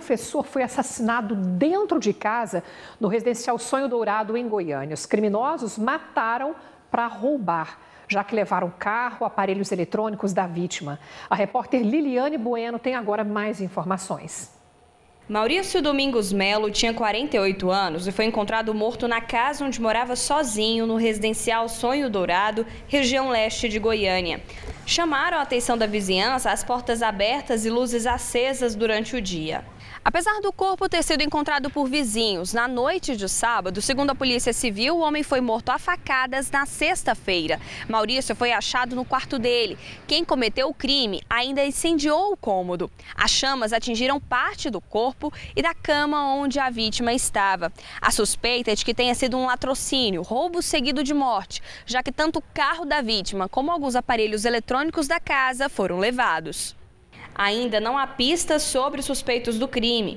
professor foi assassinado dentro de casa no residencial Sonho Dourado, em Goiânia. Os criminosos mataram para roubar, já que levaram carro, aparelhos eletrônicos da vítima. A repórter Liliane Bueno tem agora mais informações. Maurício Domingos Melo tinha 48 anos e foi encontrado morto na casa onde morava sozinho no residencial Sonho Dourado, região leste de Goiânia chamaram a atenção da vizinhança as portas abertas e luzes acesas durante o dia. Apesar do corpo ter sido encontrado por vizinhos na noite de sábado, segundo a Polícia Civil, o homem foi morto a facadas na sexta-feira. Maurício foi achado no quarto dele. Quem cometeu o crime ainda incendiou o cômodo. As chamas atingiram parte do corpo e da cama onde a vítima estava. A suspeita é de que tenha sido um latrocínio, roubo seguido de morte, já que tanto o carro da vítima como alguns aparelhos eletrônicos eletrônicos da casa foram levados. Ainda não há pistas sobre os suspeitos do crime.